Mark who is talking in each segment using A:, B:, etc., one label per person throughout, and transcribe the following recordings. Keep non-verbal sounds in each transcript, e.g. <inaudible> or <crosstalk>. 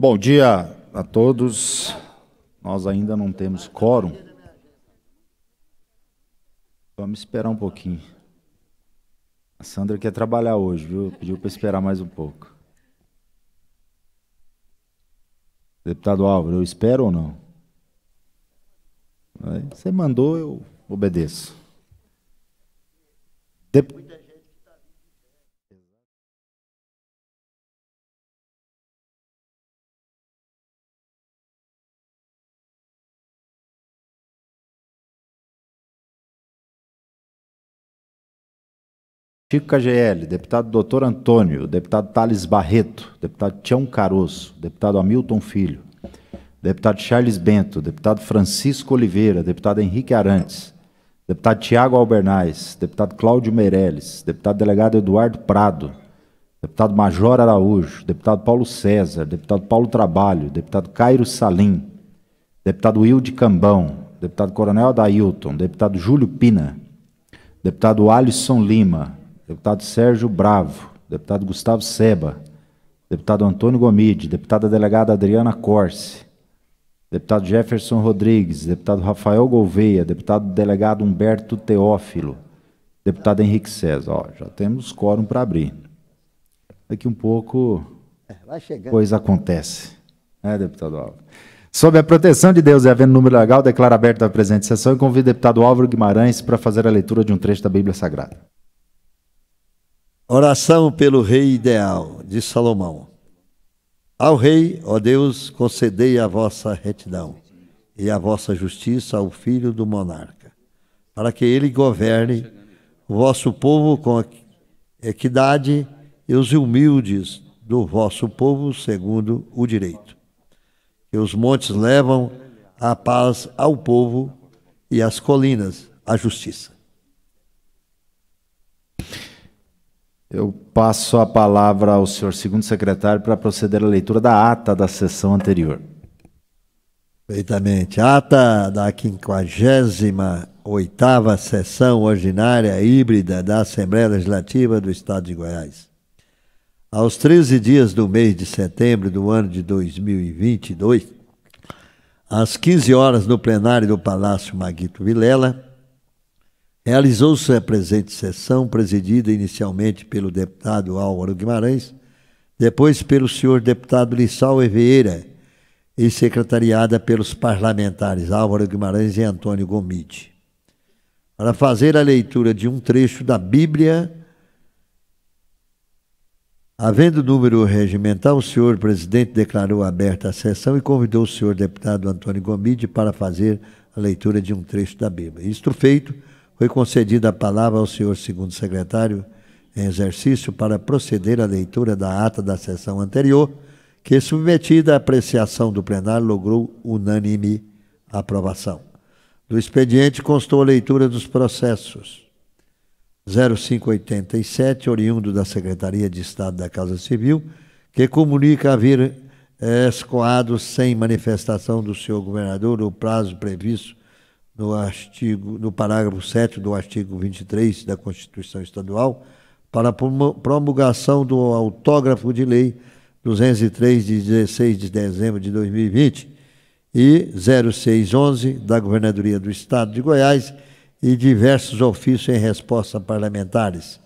A: Bom dia a todos. Nós ainda não temos quórum. Vamos esperar um pouquinho. A Sandra quer trabalhar hoje, viu? Pediu para esperar mais um pouco. Deputado Álvaro, eu espero ou não? Você mandou, eu obedeço. Deputado. Chico KGL, deputado Doutor Antônio, deputado Thales Barreto, deputado Tião Caroso, deputado Hamilton Filho, deputado Charles Bento, deputado Francisco Oliveira, deputado Henrique Arantes, deputado Tiago Albernaz, deputado Cláudio Meirelles, deputado delegado Eduardo Prado, deputado Major Araújo, deputado Paulo César, deputado Paulo Trabalho, deputado Cairo Salim, deputado Wilde Cambão, deputado Coronel Adailton, deputado Júlio Pina, deputado Alisson Lima, deputado Sérgio Bravo, deputado Gustavo Seba, deputado Antônio Gomide, deputada delegada Adriana Corse, deputado Jefferson Rodrigues, deputado Rafael Gouveia, deputado delegado Humberto Teófilo, deputado Henrique César. Ó, já temos quórum para abrir. Daqui um pouco,
B: é, coisa
A: acontece. É, deputado Sob a proteção de Deus e havendo número legal, declaro aberta a presente sessão e convido o deputado Álvaro Guimarães para fazer a leitura de um trecho da Bíblia Sagrada.
B: Oração pelo Rei Ideal, de Salomão. Ao Rei, ó Deus, concedei a vossa retidão e a vossa justiça ao filho do monarca, para que ele governe o vosso povo com equidade e os humildes do vosso povo segundo o direito. Que os montes levam a paz ao povo e as colinas a justiça.
A: Eu passo a palavra ao senhor segundo secretário
B: para proceder à leitura da ata da sessão anterior. Perfeitamente. Ata da 58 Sessão Ordinária Híbrida da Assembleia Legislativa do Estado de Goiás. Aos 13 dias do mês de setembro do ano de 2022, às 15 horas no plenário do Palácio Maguito Vilela, Realizou-se a presente sessão, presidida inicialmente pelo deputado Álvaro Guimarães, depois pelo senhor deputado Lissau Evieira e secretariada pelos parlamentares Álvaro Guimarães e Antônio Gomide, para fazer a leitura de um trecho da Bíblia. Havendo número regimental, o senhor presidente declarou aberta a sessão e convidou o senhor deputado Antônio Gomide para fazer a leitura de um trecho da Bíblia. Isto feito, foi concedida a palavra ao senhor segundo secretário em exercício para proceder à leitura da ata da sessão anterior, que, submetida à apreciação do plenário, logrou unânime aprovação. Do expediente constou a leitura dos processos 0587, oriundo da Secretaria de Estado da Casa Civil, que comunica haver eh, escoado sem manifestação do senhor governador o prazo previsto no artigo, no parágrafo 7 do artigo 23 da Constituição Estadual, para promulgação do autógrafo de lei 203 de 16 de dezembro de 2020 e 0611 da Governadoria do Estado de Goiás e diversos ofícios em resposta parlamentares.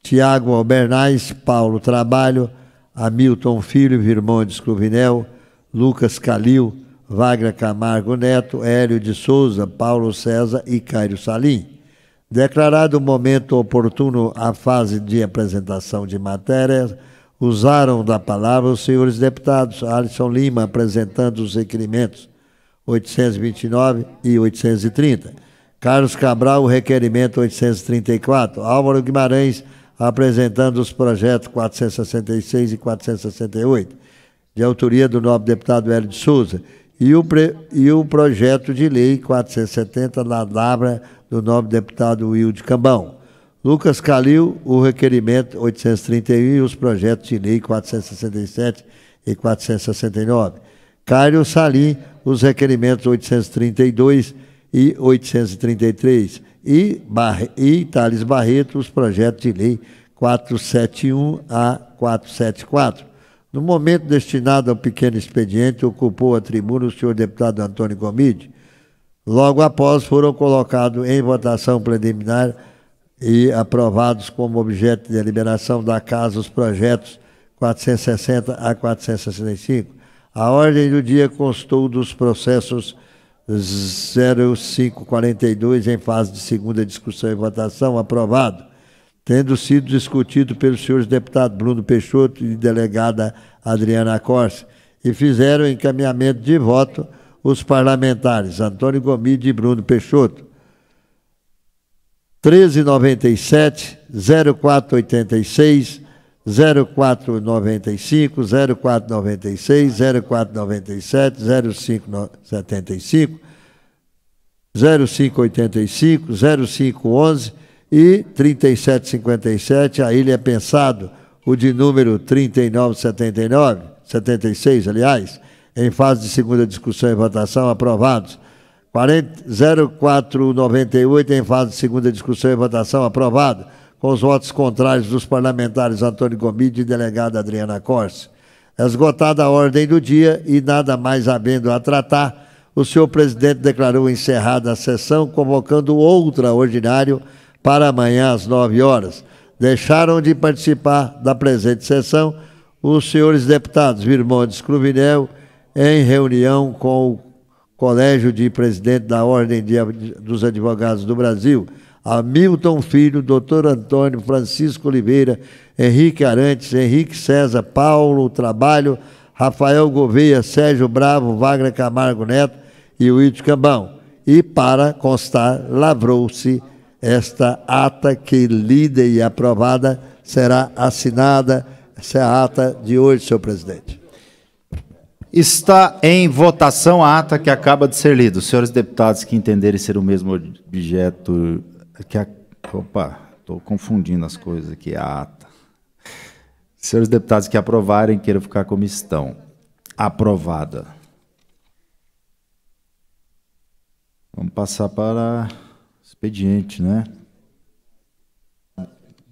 B: Tiago Albernaz, Paulo Trabalho, Hamilton Filho, Virmondes Cluvinel, Lucas Calil, Wagner Camargo Neto, Hélio de Souza, Paulo César e Cairo Salim. Declarado o momento oportuno à fase de apresentação de matérias, usaram da palavra os senhores deputados Alisson Lima apresentando os requerimentos 829 e 830, Carlos Cabral o requerimento 834, Álvaro Guimarães apresentando os projetos 466 e 468, de autoria do nobre deputado Hélio de Souza, e o, pre, e o projeto de lei 470 na Lavra do nobre deputado Wilde Cambão. Lucas Calil, o requerimento 831 e os projetos de lei 467 e 469. Cairo Salim, os requerimentos 832 e 833. E, Bar e Thales Barreto, os projetos de lei 471 a 474. No momento destinado ao pequeno expediente, ocupou a tribuna o senhor deputado Antônio Gomide. Logo após, foram colocados em votação preliminar e aprovados como objeto de deliberação da Casa os projetos 460 a 465. A ordem do dia constou dos processos 0542 em fase de segunda discussão e votação, aprovado tendo sido discutido pelos senhores deputados Bruno Peixoto e delegada Adriana Corse, e fizeram encaminhamento de voto os parlamentares Antônio Gomide e Bruno Peixoto. 1397, 0486, 0495, 0496, 0497, 0575, 0585, 0511 e 3757, aí ele é pensado o de número 3979, 76, aliás, em fase de segunda discussão e votação, aprovados. 0498, em fase de segunda discussão e votação, aprovado. Com os votos contrários dos parlamentares Antônio Gomide e delegada Adriana Corse. Esgotada a ordem do dia e nada mais havendo a tratar, o senhor presidente declarou encerrada a sessão, convocando outra ordinário para amanhã às 9 horas. Deixaram de participar da presente sessão os senhores deputados Virmondes Cruvinel, em reunião com o Colégio de Presidente da Ordem de, dos Advogados do Brasil, Hamilton Filho, Dr. Antônio Francisco Oliveira, Henrique Arantes, Henrique César, Paulo Trabalho, Rafael Gouveia, Sérgio Bravo, Wagner Camargo Neto e Wilton Cambão. E, para constar, lavrou-se esta ata que lida e aprovada será assinada. Essa é a ata de hoje, senhor presidente. Está em votação a ata que acaba de ser lida. Os
A: senhores deputados que entenderem ser o mesmo objeto que a... Opa, estou confundindo as coisas aqui, a ata. Senhores deputados que aprovarem, queiram ficar como estão. Aprovada. Vamos passar para Expediente, né?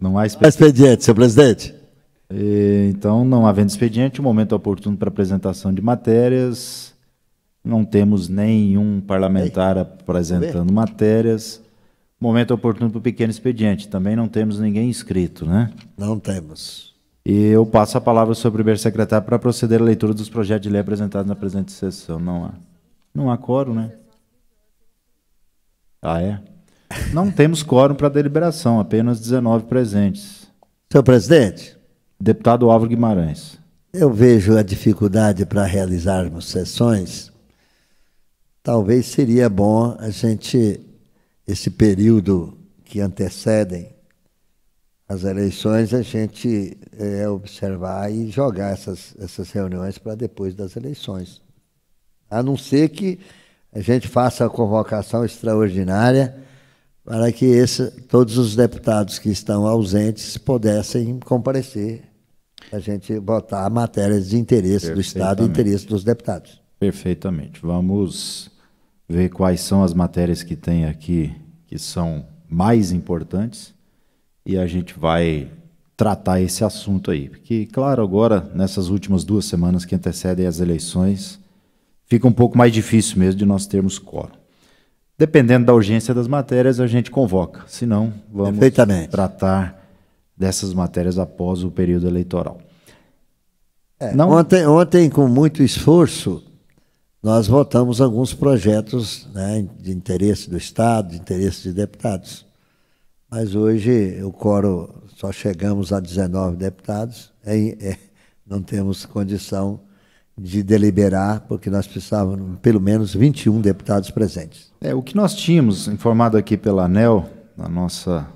A: Não há expediente. há expediente, senhor presidente. E, é, então, não havendo expediente, o momento é oportuno para apresentação de matérias. Não temos nenhum parlamentar Ei. apresentando matérias. Momento é oportuno para o pequeno expediente. Também não temos ninguém inscrito, né? Não temos. E eu passo a palavra ao o primeiro secretário para proceder à leitura dos projetos de lei apresentados na presente sessão. Não há. Não há coro, né? Ah, é? Não temos quórum para deliberação, apenas 19 presentes. Senhor presidente. Deputado Álvaro Guimarães.
B: Eu vejo a dificuldade para realizarmos sessões. Talvez seria bom a gente, esse período que antecedem as eleições, a gente é, observar e jogar essas, essas reuniões para depois das eleições. A não ser que a gente faça a convocação extraordinária para que esse, todos os deputados que estão ausentes pudessem comparecer, a gente botar matérias de interesse do Estado e interesse dos deputados.
A: Perfeitamente. Vamos ver quais são as matérias que tem aqui que são mais importantes e a gente vai tratar esse assunto aí. Porque, claro, agora, nessas últimas duas semanas que antecedem as eleições, fica um pouco mais difícil mesmo de nós termos quórum. Dependendo da urgência das matérias, a gente convoca. Se não, vamos
B: tratar dessas matérias após o período eleitoral. É, não... ontem, ontem, com muito esforço, nós votamos alguns projetos né, de interesse do Estado, de interesse de deputados. Mas hoje o coro só chegamos a 19 deputados, é, é, não temos condição de deliberar, porque nós precisávamos pelo menos 21 deputados presentes. É, o que nós tínhamos, informado aqui pela ANEL, na nossa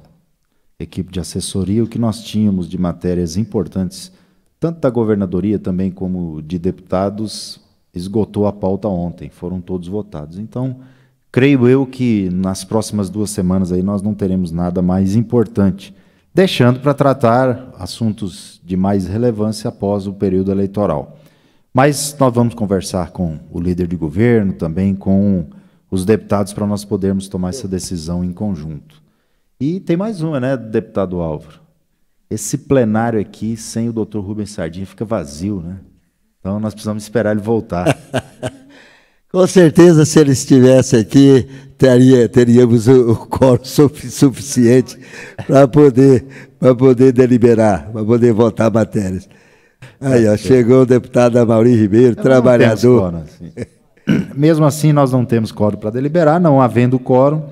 A: equipe de assessoria, o que nós tínhamos de matérias importantes, tanto da governadoria também como de deputados, esgotou a pauta ontem, foram todos votados. Então, creio eu que nas próximas duas semanas aí nós não teremos nada mais importante, deixando para tratar assuntos de mais relevância após o período eleitoral. Mas nós vamos conversar com o líder de governo, também com os deputados, para nós podermos tomar essa decisão em conjunto. E tem mais uma, né, deputado Álvaro? Esse plenário aqui, sem o doutor Rubens Sardinha, fica vazio, né? Então nós precisamos esperar ele voltar.
B: <laughs> Com certeza, se ele estivesse aqui, teria, teríamos o, coro suficiente para poder, poder deliberar, para poder votar matérias. Aí, ó, chegou o deputado Amaury Ribeiro, Eu trabalhador. Quórum, assim.
A: <clears throat> Mesmo assim, nós não temos quórum para deliberar, não havendo quórum,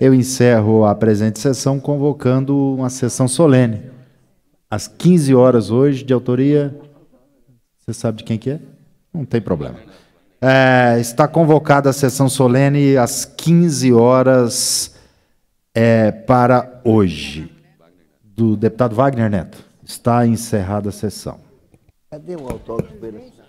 A: eu encerro a presente sessão convocando uma sessão solene. Às 15 horas hoje, de autoria. Você sabe de quem que é? Não tem problema. É, está convocada a sessão solene às 15 horas é, para hoje. Do deputado Wagner Neto. Está encerrada a sessão.
B: Cadê o autógrafo